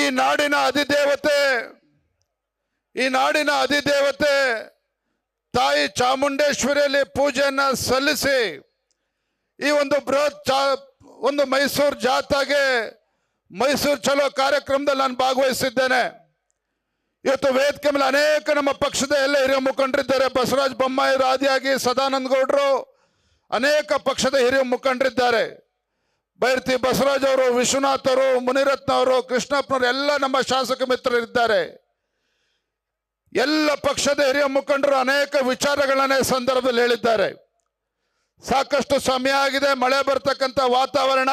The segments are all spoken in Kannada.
ಈ ನಾಡಿನ ಅಧಿದೇವತೆ ಈ ನಾಡಿನ ಅಧಿದೇವತೆ ತಾಯಿ ಚಾಮುಂಡೇಶ್ವರಿಯಲ್ಲಿ ಪೂಜೆಯನ್ನ ಸಲ್ಲಿಸಿ ಈ ಒಂದು ಬೃಹತ್ ಚಾ ಒಂದು ಮೈಸೂರು ಜಾಥಾಗೆ ಮೈಸೂರು ಚಲೋ ಕಾರ್ಯಕ್ರಮದಲ್ಲಿ ನಾನು ಭಾಗವಹಿಸಿದ್ದೇನೆ ಇವತ್ತು ವೇದಿಕೆ ಮೇಲೆ ಅನೇಕ ನಮ್ಮ ಪಕ್ಷದ ಎಲ್ಲ ಹಿರಿಯ ಮುಖಂಡರಿದ್ದಾರೆ ಬಸವರಾಜ ಬೊಮ್ಮಾಯಿ ರಾದಿಯಾಗಿ ಸದಾನಂದ ಗೌಡರು ಅನೇಕ ಪಕ್ಷದ ಹಿರಿಯ ಮುಖಂಡರಿದ್ದಾರೆ ಬೈರ್ತಿ ಬಸವರಾಜ್ ಅವರು ವಿಶ್ವನಾಥ್ ಅವರು ಮುನಿರತ್ನ ಅವರು ಕೃಷ್ಣಪ್ಪನವರು ಎಲ್ಲ ನಮ್ಮ ಶಾಸಕ ಮಿತ್ರರಿದ್ದಾರೆ ಎಲ್ಲ ಪಕ್ಷದ ಹಿರಿಯ ಮುಖಂಡರು ಅನೇಕ ವಿಚಾರಗಳನ್ನೇ ಸಂದರ್ಭದಲ್ಲಿ ಹೇಳಿದ್ದಾರೆ ಸಾಕಷ್ಟು ಸಮಯ ಆಗಿದೆ ಮಳೆ ಬರ್ತಕ್ಕಂಥ ವಾತಾವರಣ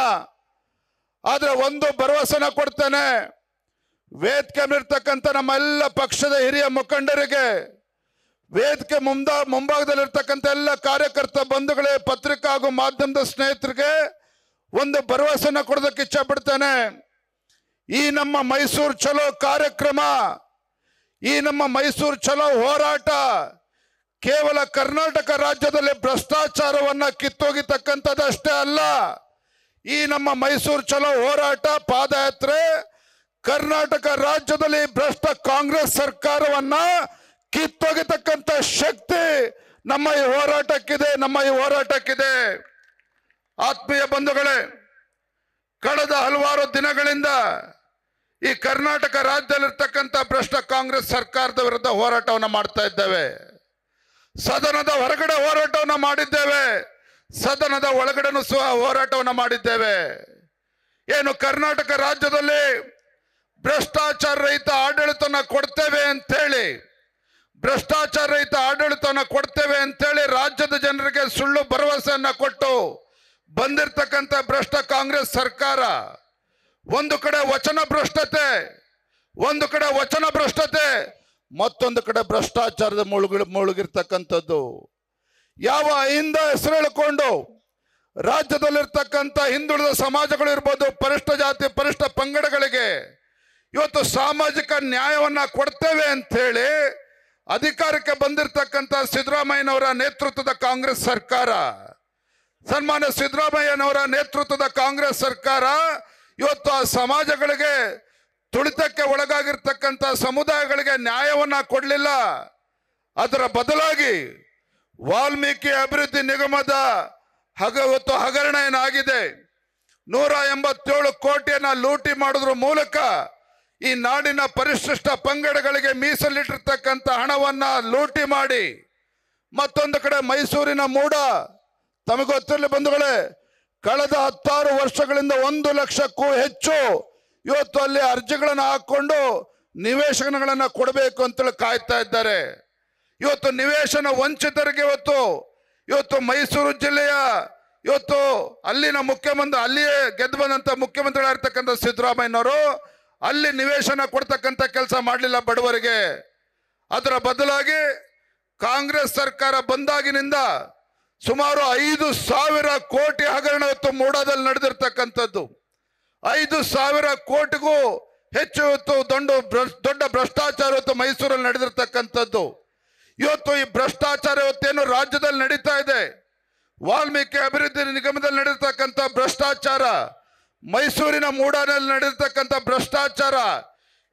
ಆದರೆ ಒಂದು ಭರವಸೆನ ಕೊಡ್ತೇನೆ ವೇದಿಕೆ ನಮ್ಮ ಎಲ್ಲ ಪಕ್ಷದ ಹಿರಿಯ ಮುಖಂಡರಿಗೆ ವೇದಿಕೆ ಮುಂದ ಮುಂಭಾಗದಲ್ಲಿರ್ತಕ್ಕಂಥ ಎಲ್ಲ ಕಾರ್ಯಕರ್ತ ಬಂಧುಗಳೇ ಪತ್ರಿಕಾ ಹಾಗೂ ಮಾಧ್ಯಮದ ಸ್ನೇಹಿತರಿಗೆ ಒಂದು ಭರವಸೆನ ಕೊಡೋದಕ್ಕೆ ಇಚ್ಛೆ ಪಡ್ತೇನೆ ಈ ನಮ್ಮ ಮೈಸೂರು ಚಲೋ ಕಾರ್ಯಕ್ರಮ ಈ ನಮ್ಮ ಮೈಸೂರು ಚಲೋ ಹೋರಾಟ ಕೇವಲ ಕರ್ನಾಟಕ ರಾಜ್ಯದಲ್ಲಿ ಭ್ರಷ್ಟಾಚಾರವನ್ನು ಕಿತ್ತೊಗಿತಕ್ಕಂಥದ್ದಷ್ಟೇ ಅಲ್ಲ ಈ ನಮ್ಮ ಮೈಸೂರು ಚಲೋ ಹೋರಾಟ ಪಾದಯಾತ್ರೆ ಕರ್ನಾಟಕ ರಾಜ್ಯದಲ್ಲಿ ಭ್ರಷ್ಟ ಕಾಂಗ್ರೆಸ್ ಸರ್ಕಾರವನ್ನ ಕಿತ್ತೊಗಿತಕ್ಕಂಥ ಶಕ್ತಿ ನಮ್ಮ ಈ ಹೋರಾಟಕ್ಕಿದೆ ನಮ್ಮ ಈ ಹೋರಾಟಕ್ಕಿದೆ ಆತ್ಮೀಯ ಬಂಧುಗಳೇ ಕಳೆದ ಹಲವಾರು ದಿನಗಳಿಂದ ಈ ಕರ್ನಾಟಕ ರಾಜ್ಯದಲ್ಲಿರ್ತಕ್ಕಂಥ ಭ್ರಷ್ಟ ಕಾಂಗ್ರೆಸ್ ಸರ್ಕಾರದ ವಿರುದ್ಧ ಹೋರಾಟವನ್ನು ಮಾಡ್ತಾ ಇದ್ದೇವೆ ಸದನದ ಹೊರಗಡೆ ಹೋರಾಟವನ್ನು ಮಾಡಿದ್ದೇವೆ ಸದನದ ಒಳಗಡೆನೂ ಸಹ ಹೋರಾಟವನ್ನು ಮಾಡಿದ್ದೇವೆ ಏನು ಕರ್ನಾಟಕ ರಾಜ್ಯದಲ್ಲಿ ಭ್ರಷ್ಟಾಚಾರ ರಹಿತ ಆಡಳಿತನ ಕೊಡ್ತೇವೆ ಅಂತೇಳಿ ಭ್ರಷ್ಟಾಚಾರ ರಹಿತ ಆಡಳಿತವನ್ನು ಕೊಡ್ತೇವೆ ಅಂತೇಳಿ ರಾಜ್ಯದ ಜನರಿಗೆ ಸುಳ್ಳು ಭರವಸೆಯನ್ನು ಕೊಟ್ಟು ಬಂದಿರತಕ್ಕಂಥ ಭ್ರಷ್ಟ ಕಾಂಗ್ರೆಸ್ ಸರ್ಕಾರ ಒಂದು ಕಡೆ ವಚನ ಭ್ರಷ್ಟತೆ ಒಂದು ಕಡೆ ವಚನ ಭ್ರಷ್ಟತೆ ಮತ್ತೊಂದು ಕಡೆ ಭ್ರಷ್ಟಾಚಾರದ ಮುಳುಗಿ ಮುಳುಗಿರ್ತಕ್ಕಂಥದ್ದು ಯಾವ ಹಿಂದ ಹೆಸರು ಹೇಳಿಕೊಂಡು ರಾಜ್ಯದಲ್ಲಿರ್ತಕ್ಕಂಥ ಹಿಂದುಳಿದ ಸಮಾಜಗಳು ಇರ್ಬೋದು ಪರಿಷ್ಠ ಜಾತಿ ಪರಿಷ್ಠ ಪಂಗಡಗಳಿಗೆ ಇವತ್ತು ಸಾಮಾಜಿಕ ನ್ಯಾಯವನ್ನು ಕೊಡ್ತೇವೆ ಹೇಳಿ ಅಧಿಕಾರಕ್ಕೆ ಬಂದಿರತಕ್ಕಂಥ ಸಿದ್ದರಾಮಯ್ಯನವರ ನೇತೃತ್ವದ ಕಾಂಗ್ರೆಸ್ ಸರ್ಕಾರ ಸನ್ಮಾನ್ಯ ಸಿದ್ದರಾಮಯ್ಯನವರ ನೇತೃತ್ವದ ಕಾಂಗ್ರೆಸ್ ಸರ್ಕಾರ ಇವತ್ತು ಆ ಸಮಾಜಗಳಿಗೆ ತುಳಿತಕ್ಕೆ ಒಳಗಾಗಿರ್ತಕ್ಕಂಥ ಸಮುದಾಯಗಳಿಗೆ ನ್ಯಾಯವನ್ನು ಕೊಡಲಿಲ್ಲ ಅದರ ಬದಲಾಗಿ ವಾಲ್ಮೀಕಿ ಅಭಿವೃದ್ಧಿ ನಿಗಮದ ಹಗ ಇವತ್ತು ಹಗರಣ ಏನಾಗಿದೆ ನೂರ ಎಂಬತ್ತೇಳು ಕೋಟಿಯನ್ನ ಲೂಟಿ ಮಾಡೋದ್ರ ಮೂಲಕ ಈ ನಾಡಿನ ಪರಿಶಿಷ್ಟ ಪಂಗಡಗಳಿಗೆ ಮೀಸಲಿಟ್ಟಿರ್ತಕ್ಕಂಥ ಹಣವನ್ನು ಲೂಟಿ ಮಾಡಿ ಮತ್ತೊಂದು ಕಡೆ ಮೈಸೂರಿನ ಮೂಡ ತಮಗೆ ಗೊತ್ತಿರಲಿ ಬಂಧುಗಳೇ ಕಳೆದ ಹತ್ತಾರು ವರ್ಷಗಳಿಂದ ಒಂದು ಲಕ್ಷಕ್ಕೂ ಹೆಚ್ಚು ಇವತ್ತು ಅಲ್ಲಿ ಅರ್ಜಿಗಳನ್ನು ಹಾಕೊಂಡು ನಿವೇಶನಗಳನ್ನು ಕೊಡಬೇಕು ಅಂತೇಳಿ ಕಾಯ್ತಾ ಇದ್ದಾರೆ ಇವತ್ತು ನಿವೇಶನ ವಂಚಿತರಿಗೆ ಇವತ್ತು ಇವತ್ತು ಮೈಸೂರು ಜಿಲ್ಲೆಯ ಇವತ್ತು ಅಲ್ಲಿನ ಮುಖ್ಯಮಂತ್ರಿ ಅಲ್ಲಿಯೇ ಗೆದ್ದು ಬಂದಂಥ ಮುಖ್ಯಮಂತ್ರಿಗಳಾಗಿರ್ತಕ್ಕಂಥ ಸಿದ್ದರಾಮಯ್ಯನವರು ಅಲ್ಲಿ ನಿವೇಶನ ಕೊಡ್ತಕ್ಕಂಥ ಕೆಲಸ ಮಾಡಲಿಲ್ಲ ಬಡವರಿಗೆ ಅದರ ಬದಲಾಗಿ ಕಾಂಗ್ರೆಸ್ ಸರ್ಕಾರ ಬಂದಾಗಿನಿಂದ ಸುಮಾರು ಐದು ಸಾವಿರ ಕೋಟಿ ಹಗರಣ ಇವತ್ತು ಮೂಡಾದಲ್ಲಿ ನಡೆದಿರ್ತಕ್ಕಂಥದ್ದು ಐದು ಸಾವಿರ ಕೋಟಿಗೂ ಹೆಚ್ಚು ಇವತ್ತು ದೊಡ್ಡ ದೊಡ್ಡ ಭ್ರಷ್ಟಾಚಾರ ಇವತ್ತು ಮೈಸೂರಲ್ಲಿ ನಡೆದಿರ್ತಕ್ಕಂಥದ್ದು ಇವತ್ತು ಈ ಭ್ರಷ್ಟಾಚಾರ ಇವತ್ತೇನು ರಾಜ್ಯದಲ್ಲಿ ನಡೀತಾ ಇದೆ ವಾಲ್ಮೀಕಿ ಅಭಿವೃದ್ಧಿ ನಿಗಮದಲ್ಲಿ ನಡೆದಿರ್ತಕ್ಕಂಥ ಭ್ರಷ್ಟಾಚಾರ ಮೈಸೂರಿನ ಮೂಡಾನಲ್ಲಿ ನಡೆದಿರ್ತಕ್ಕಂಥ ಭ್ರಷ್ಟಾಚಾರ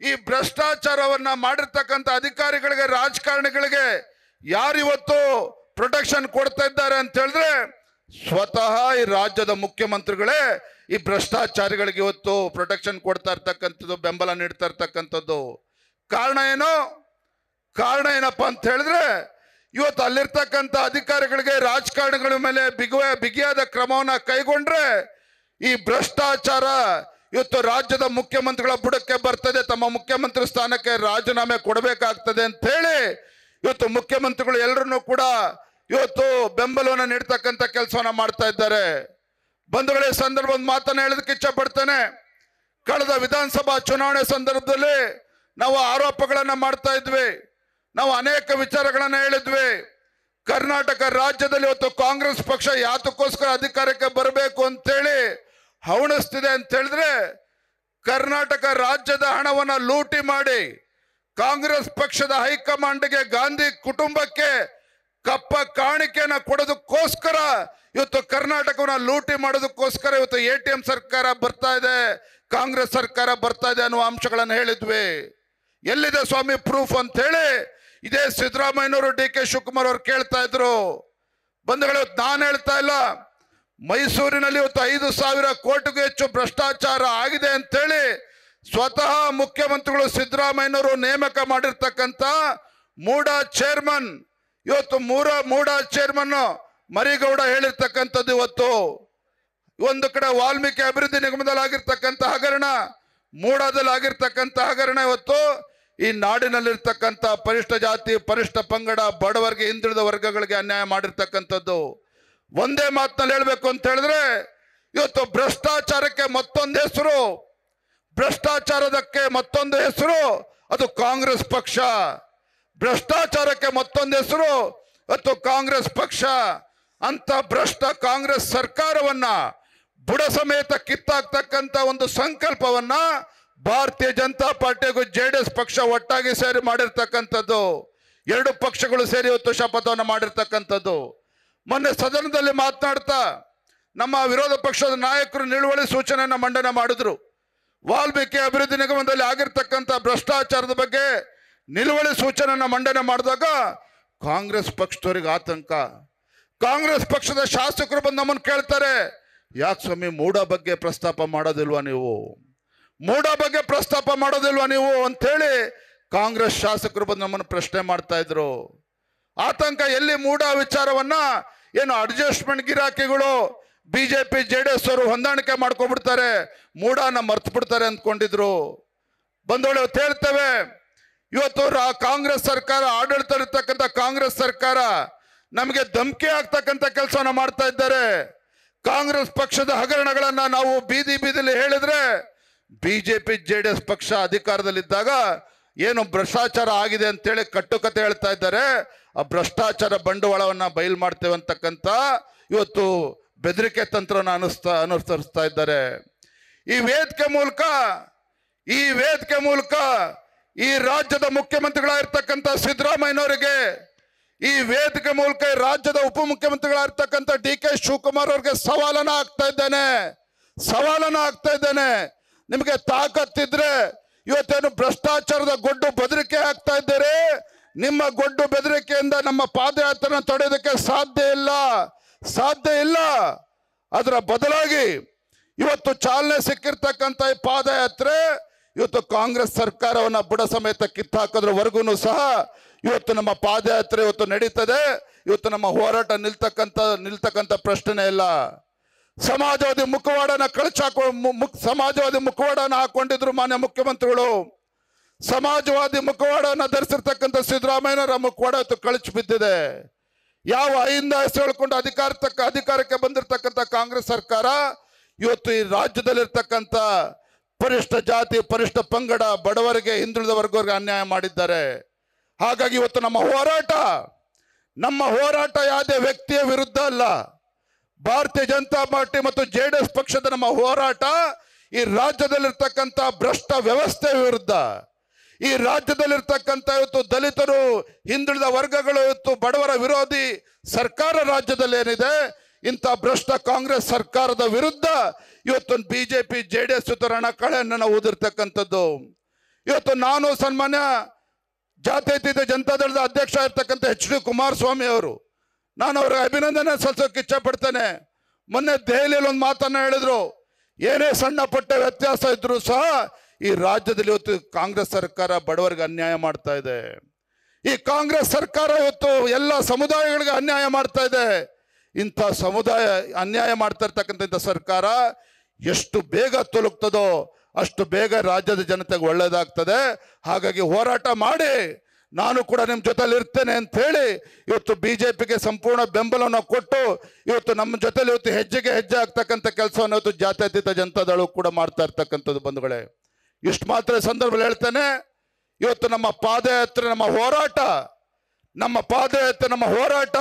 ಈ ಭ್ರಷ್ಟಾಚಾರವನ್ನ ಮಾಡಿರ್ತಕ್ಕಂಥ ಅಧಿಕಾರಿಗಳಿಗೆ ರಾಜಕಾರಣಿಗಳಿಗೆ ಯಾರಿವತ್ತು ಪ್ರೊಟೆಕ್ಷನ್ ಕೊಡ್ತಾ ಇದ್ದಾರೆ ಅಂತ ಹೇಳಿದ್ರೆ ಸ್ವತಃ ಈ ರಾಜ್ಯದ ಮುಖ್ಯಮಂತ್ರಿಗಳೇ ಈ ಭ್ರಷ್ಟಾಚಾರಿಗಳಿಗೆ ಇವತ್ತು ಪ್ರೊಟೆಕ್ಷನ್ ಕೊಡ್ತಾ ಇರ್ತಕ್ಕಂಥದ್ದು ಬೆಂಬಲ ನೀಡ್ತಾ ಇರ್ತಕ್ಕಂಥದ್ದು ಕಾರಣ ಏನು ಕಾರಣ ಏನಪ್ಪಾ ಅಂತ ಹೇಳಿದ್ರೆ ಇವತ್ತು ಅಲ್ಲಿರ್ತಕ್ಕಂಥ ಅಧಿಕಾರಿಗಳಿಗೆ ರಾಜಕಾರಣಿಗಳ ಮೇಲೆ ಬಿಗುವ ಬಿಗಿಯಾದ ಕ್ರಮವನ್ನು ಕೈಗೊಂಡ್ರೆ ಈ ಭ್ರಷ್ಟಾಚಾರ ಇವತ್ತು ರಾಜ್ಯದ ಮುಖ್ಯಮಂತ್ರಿಗಳ ಬುಡಕ್ಕೆ ಬರ್ತದೆ ತಮ್ಮ ಮುಖ್ಯಮಂತ್ರಿ ಸ್ಥಾನಕ್ಕೆ ರಾಜೀನಾಮೆ ಕೊಡಬೇಕಾಗ್ತದೆ ಅಂತ ಹೇಳಿ ಇವತ್ತು ಮುಖ್ಯಮಂತ್ರಿಗಳು ಎಲ್ಲರನ್ನೂ ಕೂಡ ಇವತ್ತು ಬೆಂಬಲವನ್ನು ನೀಡ್ತಕ್ಕಂಥ ಕೆಲಸವನ್ನ ಮಾಡ್ತಾ ಇದ್ದಾರೆ ಬಂಧುಗಳೇ ಸಂದರ್ಭದ ಮಾತನ್ನ ಹೇಳೋದಕ್ಕೆ ಇಚ್ಛೆ ಪಡ್ತೇನೆ ಕಳೆದ ವಿಧಾನಸಭಾ ಚುನಾವಣೆ ಸಂದರ್ಭದಲ್ಲಿ ನಾವು ಆರೋಪಗಳನ್ನು ಮಾಡ್ತಾ ಇದ್ವಿ ನಾವು ಅನೇಕ ವಿಚಾರಗಳನ್ನು ಹೇಳಿದ್ವಿ ಕರ್ನಾಟಕ ರಾಜ್ಯದಲ್ಲಿ ಇವತ್ತು ಕಾಂಗ್ರೆಸ್ ಪಕ್ಷ ಯಾತಕ್ಕೋಸ್ಕರ ಅಧಿಕಾರಕ್ಕೆ ಬರಬೇಕು ಅಂತೇಳಿ ಹೌಣಿಸ್ತಿದೆ ಅಂತ ಹೇಳಿದ್ರೆ ಕರ್ನಾಟಕ ರಾಜ್ಯದ ಹಣವನ್ನು ಲೂಟಿ ಮಾಡಿ ಕಾಂಗ್ರೆಸ್ ಪಕ್ಷದ ಹೈಕಮಾಂಡ್ಗೆ ಗಾಂಧಿ ಕುಟುಂಬಕ್ಕೆ ಕಪ್ಪ ಕಾಣಿಕೆಯನ್ನ ಕೊಡೋದಕ್ಕೋಸ್ಕರ ಇವತ್ತು ಕರ್ನಾಟಕವನ್ನ ಲೂಟಿ ಮಾಡೋದಕ್ಕೋಸ್ಕರ ಇವತ್ತು ಎ ಟಿ ಎಂ ಸರ್ಕಾರ ಬರ್ತಾ ಇದೆ ಕಾಂಗ್ರೆಸ್ ಸರ್ಕಾರ ಬರ್ತಾ ಇದೆ ಅನ್ನುವ ಅಂಶಗಳನ್ನು ಹೇಳಿದ್ವಿ ಎಲ್ಲಿದೆ ಸ್ವಾಮಿ ಪ್ರೂಫ್ ಅಂತ ಹೇಳಿ ಇದೇ ಸಿದ್ದರಾಮಯ್ಯನವರು ಡಿ ಕೆ ಶಿವಕುಮಾರ್ ಅವ್ರು ಕೇಳ್ತಾ ಇದ್ರು ಬಂಧುಗಳು ನಾನು ಹೇಳ್ತಾ ಇಲ್ಲ ಮೈಸೂರಿನಲ್ಲಿ ಇವತ್ತು ಐದು ಸಾವಿರ ಕೋಟಿಗೂ ಹೆಚ್ಚು ಭ್ರಷ್ಟಾಚಾರ ಆಗಿದೆ ಅಂತೇಳಿ ಸ್ವತಃ ಮುಖ್ಯಮಂತ್ರಿಗಳು ಸಿದ್ದರಾಮಯ್ಯನವರು ನೇಮಕ ಮಾಡಿರ್ತಕ್ಕಂಥ ಮೂಡಾ ಚೇರ್ಮನ್ ಇವತ್ತು ಮೂರ ಮೂಡ ಚೇರ್ಮನ್ ಮರಿಗೌಡ ಹೇಳಿರ್ತಕ್ಕಂಥದ್ದು ಇವತ್ತು ಒಂದು ಕಡೆ ವಾಲ್ಮೀಕಿ ಅಭಿವೃದ್ಧಿ ನಿಗಮದಲ್ಲಿ ಆಗಿರ್ತಕ್ಕಂಥ ಹಗರಣ ಮೂಡಾದಲ್ಲಿ ಆಗಿರ್ತಕ್ಕಂಥ ಹಗರಣ ಇವತ್ತು ಈ ನಾಡಿನಲ್ಲಿರ್ತಕ್ಕಂಥ ಪರಿಷ್ಠ ಜಾತಿ ಪರಿಷ್ಠ ಪಂಗಡ ಬಡವರಿಗೆ ಹಿಂದುಳಿದ ವರ್ಗಗಳಿಗೆ ಅನ್ಯಾಯ ಮಾಡಿರ್ತಕ್ಕಂಥದ್ದು ಒಂದೇ ಮಾತಿನಲ್ಲಿ ಹೇಳಬೇಕು ಅಂತ ಹೇಳಿದ್ರೆ ಇವತ್ತು ಭ್ರಷ್ಟಾಚಾರಕ್ಕೆ ಮತ್ತೊಂದು ಹೆಸರು ಭ್ರಷ್ಟಾಚಾರದಕ್ಕೆ ಮತ್ತೊಂದು ಹೆಸರು ಅದು ಕಾಂಗ್ರೆಸ್ ಪಕ್ಷ ಭ್ರಷ್ಟಾಚಾರಕ್ಕೆ ಮತ್ತೊಂದು ಹೆಸರು ಅಥವಾ ಕಾಂಗ್ರೆಸ್ ಪಕ್ಷ ಅಂತ ಭ್ರಷ್ಟ ಕಾಂಗ್ರೆಸ್ ಸರ್ಕಾರವನ್ನ ಬುಡ ಸಮೇತ ಕಿತ್ತಾಕ್ತಕ್ಕಂತ ಒಂದು ಸಂಕಲ್ಪವನ್ನ ಭಾರತೀಯ ಜನತಾ ಪಾರ್ಟಿಗೂ ಜೆ ಡಿ ಎಸ್ ಪಕ್ಷ ಒಟ್ಟಾಗಿ ಸೇರಿ ಮಾಡಿರ್ತಕ್ಕಂಥದ್ದು ಎರಡು ಪಕ್ಷಗಳು ಸೇರಿ ಇವತ್ತು ಶಪಥವನ್ನು ಮಾಡಿರ್ತಕ್ಕಂಥದ್ದು ಮೊನ್ನೆ ಸದನದಲ್ಲಿ ಮಾತನಾಡ್ತಾ ನಮ್ಮ ವಿರೋಧ ಪಕ್ಷದ ನಾಯಕರು ನಿಲುವಳಿ ಸೂಚನೆಯನ್ನು ಮಂಡನೆ ಮಾಡಿದ್ರು ವಾಲ್ಮೀಕಿ ಅಭಿವೃದ್ಧಿ ನಿಗಮದಲ್ಲಿ ಆಗಿರ್ತಕ್ಕಂಥ ಭ್ರಷ್ಟಾಚಾರದ ಬಗ್ಗೆ ನಿಲುವಳಿ ಸೂಚನೆಯನ್ನು ಮಂಡನೆ ಮಾಡಿದಾಗ ಕಾಂಗ್ರೆಸ್ ಪಕ್ಷದವ್ರಿಗೆ ಆತಂಕ ಕಾಂಗ್ರೆಸ್ ಪಕ್ಷದ ಶಾಸಕರು ಬಂದು ನಮ್ಮನ್ನು ಕೇಳ್ತಾರೆ ಯಾಕೆ ಸ್ವಾಮಿ ಮೂಢ ಬಗ್ಗೆ ಪ್ರಸ್ತಾಪ ಮಾಡೋದಿಲ್ವಾ ನೀವು ಮೂಢ ಬಗ್ಗೆ ಪ್ರಸ್ತಾಪ ಮಾಡೋದಿಲ್ವಾ ನೀವು ಅಂಥೇಳಿ ಕಾಂಗ್ರೆಸ್ ಶಾಸಕರು ಬಂದು ನಮ್ಮನ್ನು ಪ್ರಶ್ನೆ ಮಾಡ್ತಾ ಇದ್ರು ಆತಂಕ ಎಲ್ಲಿ ಮೂಡ ವಿಚಾರವನ್ನ ಏನು ಅಡ್ಜಸ್ಟ್ಮೆಂಟ್ ಗಿರಾಕಿಗಳು B J P J D S ಅವರು ಹೊಂದಾಣಿಕೆ ಮಾಡ್ಕೊಬಿಡ್ತಾರೆ ಮೂಢನ ಮರ್ತು ಬಿಡ್ತಾರೆ ಅಂದ್ಕೊಂಡಿದ್ರು ಬಂದೋಳಿ ಹೇಳ್ತೇವೆ ಇವತ್ತು ಕಾಂಗ್ರೆಸ್ ಸರ್ಕಾರ ಆಡಳಿತ ಇರ್ತಕ್ಕಂಥ ಕಾಂಗ್ರೆಸ್ ಸರ್ಕಾರ ನಮಗೆ ಧಮಕಿ ಆಗ್ತಕ್ಕಂಥ ಕೆಲಸವನ್ನು ಮಾಡ್ತಾ ಇದ್ದಾರೆ ಕಾಂಗ್ರೆಸ್ ಪಕ್ಷದ ಹಗರಣಗಳನ್ನ ನಾವು ಬೀದಿ ಬೀದಿಲಿ ಹೇಳಿದ್ರೆ ಬಿಜೆಪಿ ಜೆ ಡಿ ಎಸ್ ಪಕ್ಷ ಅಧಿಕಾರದಲ್ಲಿದ್ದಾಗ ಏನು ಭ್ರಷ್ಟಾಚಾರ ಆಗಿದೆ ಅಂತೇಳಿ ಕಟ್ಟುಕತೆ ಹೇಳ್ತಾ ಇದ್ದಾರೆ ಆ ಭ್ರಷ್ಟಾಚಾರ ಬಂಡವಾಳವನ್ನ ಬಯಲು ಮಾಡ್ತೇವೆ ಅಂತಕ್ಕಂಥ ಇವತ್ತು ಬೆದರಿಕೆ ತಂತ್ರವನ್ನು ಅನುಸ್ತಾ ಅನುಸರಿಸ್ತಾ ಇದ್ದಾರೆ ಈ ವೇದಿಕೆ ಮೂಲಕ ಈ ವೇದಿಕೆ ಮೂಲಕ ಈ ರಾಜ್ಯದ ಮುಖ್ಯಮಂತ್ರಿಗಳಾಗಿರ್ತಕ್ಕಂಥ ಸಿದ್ದರಾಮಯ್ಯನವರಿಗೆ ಈ ವೇದಿಕೆ ಮೂಲಕ ರಾಜ್ಯದ ಉಪಮುಖ್ಯಮಂತ್ರಿಗಳಾಗಿರ್ತಕ್ಕಂಥ ಡಿ ಕೆ ಶಿವಕುಮಾರ್ ಅವರಿಗೆ ಸವಾಲನ ಆಗ್ತಾ ಇದ್ದೇನೆ ಸವಾಲನ ಆಗ್ತಾ ಇದ್ದೇನೆ ನಿಮಗೆ ತಾಕತ್ತಿದ್ರೆ ಇವತ್ತೇನು ಭ್ರಷ್ಟಾಚಾರದ ಗೊಡ್ಡು ಬೆದರಿಕೆ ಆಗ್ತಾ ಇದ್ದೀರಿ ನಿಮ್ಮ ಗೊಡ್ಡು ಬೆದರಿಕೆಯಿಂದ ನಮ್ಮ ಪಾದಯಾತ್ರೆನ ತಡೆಯೋದಕ್ಕೆ ಸಾಧ್ಯ ಇಲ್ಲ ಸಾಧ್ಯ ಇಲ್ಲ ಅದರ ಬದಲಾಗಿ ಇವತ್ತು ಚಾಲನೆ ಸಿಕ್ಕಿರ್ತಕ್ಕಂಥ ಈ ಪಾದಯಾತ್ರೆ ಇವತ್ತು ಕಾಂಗ್ರೆಸ್ ಸರ್ಕಾರವನ್ನ ಬುಡ ಸಮೇತ ಕಿತ್ತಾಕೋದ್ರವರೆಗೂ ಸಹ ಇವತ್ತು ನಮ್ಮ ಪಾದಯಾತ್ರೆ ಇವತ್ತು ನಡೀತದೆ ಇವತ್ತು ನಮ್ಮ ಹೋರಾಟ ನಿಲ್ತಕ್ಕಂತ ನಿಲ್ತಕ್ಕಂಥ ಪ್ರಶ್ನೆ ಇಲ್ಲ ಸಮಾಜವಾದಿ ಮುಖವಾಡನ ಕಳಚಾಕೊ ಸಮಾಜವಾದಿ ಮುಖವಾಡನ ಹಾಕೊಂಡಿದ್ರು ಮಾನ್ಯ ಮುಖ್ಯಮಂತ್ರಿಗಳು ಸಮಾಜವಾದಿ ಮುಖವಾಡನ ಧರಿಸಿರ್ತಕ್ಕಂಥ ಸಿದ್ದರಾಮಯ್ಯನವರ ಮುಖವಾಡ ಇವತ್ತು ಕಳಚು ಬಿದ್ದಿದೆ ಯಾವ ಐಯಿಂದ ಹೆಸರು ಹೇಳ್ಕೊಂಡು ಅಧಿಕಾರ ತಕ್ಕ ಅಧಿಕಾರಕ್ಕೆ ಬಂದಿರತಕ್ಕಂಥ ಕಾಂಗ್ರೆಸ್ ಸರ್ಕಾರ ಇವತ್ತು ಈ ರಾಜ್ಯದಲ್ಲಿರ್ತಕ್ಕಂಥ ಪರಿಷ್ಠ ಜಾತಿ ಪರಿಷ್ಠ ಪಂಗಡ ಬಡವರಿಗೆ ಹಿಂದುಳಿದ ವರ್ಗವರಿಗೆ ಅನ್ಯಾಯ ಮಾಡಿದ್ದಾರೆ ಹಾಗಾಗಿ ಇವತ್ತು ನಮ್ಮ ಹೋರಾಟ ನಮ್ಮ ಹೋರಾಟ ಯಾವುದೇ ವ್ಯಕ್ತಿಯ ವಿರುದ್ಧ ಅಲ್ಲ ಭಾರತೀಯ ಜನತಾ ಪಾರ್ಟಿ ಮತ್ತು ಜೆ ಡಿ ಎಸ್ ಪಕ್ಷದ ನಮ್ಮ ಹೋರಾಟ ಈ ರಾಜ್ಯದಲ್ಲಿರ್ತಕ್ಕಂಥ ಭ್ರಷ್ಟ ವ್ಯವಸ್ಥೆ ವಿರುದ್ಧ ಈ ರಾಜ್ಯದಲ್ಲಿರ್ತಕ್ಕಂಥ ಇವತ್ತು ದಲಿತರು ಹಿಂದುಳಿದ ವರ್ಗಗಳು ಇವತ್ತು ಬಡವರ ವಿರೋಧಿ ಸರ್ಕಾರ ರಾಜ್ಯದಲ್ಲಿ ಏನಿದೆ ಇಂಥ ಭ್ರಷ್ಟ ಕಾಂಗ್ರೆಸ್ ಸರ್ಕಾರದ ವಿರುದ್ಧ ಇವತ್ತೊಂದು B J P J D S ಕಳೆ ಅನ್ನ ಓದಿರ್ತಕ್ಕಂಥದ್ದು ಇವತ್ತು ನಾನು ಸನ್ಮಾನ್ಯ ಜಾತ್ಯತೀತ ಜನತಾದಳದ ಅಧ್ಯಕ್ಷ ಇರ್ತಕ್ಕಂಥ ಎಚ್ ಡಿ ಕುಮಾರಸ್ವಾಮಿ ಅವರು ನಾನು ಅವ್ರಿಗೆ ಅಭಿನಂದನೆ ಸಲ್ಲಿಸೋಕೆ ಪಡ್ತೇನೆ ಮೊನ್ನೆ ದೆಹಲಿಯಲ್ಲಿ ಒಂದು ಮಾತನ್ನು ಹೇಳಿದ್ರು ಏನೇ ಸಣ್ಣ ಪಟ್ಟ ವ್ಯತ್ಯಾಸ ಇದ್ರು ಸಹ ಈ ರಾಜ್ಯದಲ್ಲಿ ಇವತ್ತು ಕಾಂಗ್ರೆಸ್ ಸರ್ಕಾರ ಬಡವರಿಗೆ ಅನ್ಯಾಯ ಮಾಡ್ತಾ ಇದೆ ಈ ಕಾಂಗ್ರೆಸ್ ಸರ್ಕಾರ ಇವತ್ತು ಎಲ್ಲ ಸಮುದಾಯಗಳಿಗೆ ಅನ್ಯಾಯ ಮಾಡ್ತಾ ಇದೆ ಇಂಥ ಸಮುದಾಯ ಅನ್ಯಾಯ ಮಾಡ್ತಾ ಇರ್ತಕ್ಕಂಥ ಸರ್ಕಾರ ಎಷ್ಟು ಬೇಗ ತುಲುಕ್ತದೋ ಅಷ್ಟು ಬೇಗ ರಾಜ್ಯದ ಜನತೆಗೆ ಒಳ್ಳೇದಾಗ್ತದೆ ಹಾಗಾಗಿ ಹೋರಾಟ ಮಾಡಿ ನಾನು ಕೂಡ ನಿಮ್ಮ ಜೊತೆಲಿ ಇರ್ತೇನೆ ಅಂತ ಹೇಳಿ ಇವತ್ತು ಬಿ ಜೆ ಪಿಗೆ ಸಂಪೂರ್ಣ ಬೆಂಬಲವನ್ನು ಕೊಟ್ಟು ಇವತ್ತು ನಮ್ಮ ಜೊತೆಲಿ ಇವತ್ತು ಹೆಜ್ಜೆಗೆ ಹೆಜ್ಜೆ ಆಗ್ತಕ್ಕಂಥ ಕೆಲಸವನ್ನು ಇವತ್ತು ಜಾತ್ಯತೀತ ಜನತಾದಳು ಕೂಡ ಮಾಡ್ತಾ ಇರ್ತಕ್ಕಂಥದ್ದು ಬಂಧುಗಳೇ ಇಷ್ಟು ಮಾತ್ರ ಸಂದರ್ಭದಲ್ಲಿ ಹೇಳ್ತೇನೆ ಇವತ್ತು ನಮ್ಮ ಪಾದಯಾತ್ರೆ ನಮ್ಮ ಹೋರಾಟ ನಮ್ಮ ಪಾದಯಾತ್ರೆ ನಮ್ಮ ಹೋರಾಟ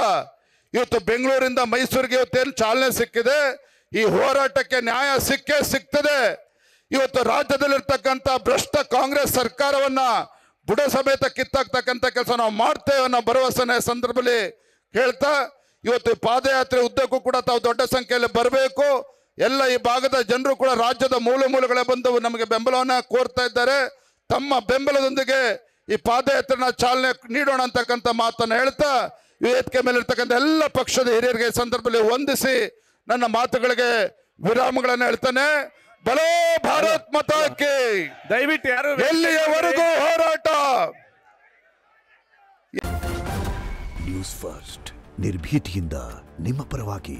ಇವತ್ತು ಬೆಂಗಳೂರಿಂದ ಮೈಸೂರಿಗೆ ಇವತ್ತೇನು ಚಾಲನೆ ಸಿಕ್ಕಿದೆ ಈ ಹೋರಾಟಕ್ಕೆ ನ್ಯಾಯ ಸಿಕ್ಕೇ ಸಿಗ್ತದೆ ಇವತ್ತು ರಾಜ್ಯದಲ್ಲಿರ್ತಕ್ಕಂಥ ಭ್ರಷ್ಟ ಕಾಂಗ್ರೆಸ್ ಸರ್ಕಾರವನ್ನ ಬುಡ ಸಮೇತ ಕಿತ್ತಾಕ್ತಕ್ಕಂಥ ಕೆಲಸ ನಾವು ಮಾಡ್ತೇವೆ ಅನ್ನೋ ಭರವಸೆನ ಸಂದರ್ಭದಲ್ಲಿ ಹೇಳ್ತಾ ಇವತ್ತು ಪಾದಯಾತ್ರೆ ಉದ್ದಕ್ಕೂ ಕೂಡ ತಾವು ದೊಡ್ಡ ಸಂಖ್ಯೆಯಲ್ಲಿ ಬರಬೇಕು ಎಲ್ಲ ಈ ಭಾಗದ ಜನರು ಕೂಡ ರಾಜ್ಯದ ಮೂಲ ಮೂಲಗಳ ಬಂದು ನಮಗೆ ಬೆಂಬಲವನ್ನು ಕೋರ್ತಾ ಇದ್ದಾರೆ ತಮ್ಮ ಬೆಂಬಲದೊಂದಿಗೆ ಈ ಪಾದಯಾತ್ರೆನ ಚಾಲನೆ ನೀಡೋಣ ಅಂತಕ್ಕಂಥ ಮಾತನ್ನು ಹೇಳ್ತಾ ವೇದಿಕೆ ಮೇಲೆ ಇರ್ತಕ್ಕಂಥ ಎಲ್ಲ ಪಕ್ಷದ ಹಿರಿಯರಿಗೆ ಸಂದರ್ಭದಲ್ಲಿ ವಂದಿಸಿ ನನ್ನ ಮಾತುಗಳಿಗೆ ವಿರಾಮಗಳನ್ನು ಹೇಳ್ತಾನೆ ಬಲೋ ಭಾರತ್ ಮತಕ್ಕೆ ದಯವಿಟ್ಟು ಯಾರು ಎಲ್ಲಿಯವರೆಗೂ ಹೋರಾಟ ನ್ಯೂಸ್ ಫಸ್ಟ್ ನಿರ್ಭೀತಿಯಿಂದ ನಿಮ್ಮ ಪರವಾಗಿ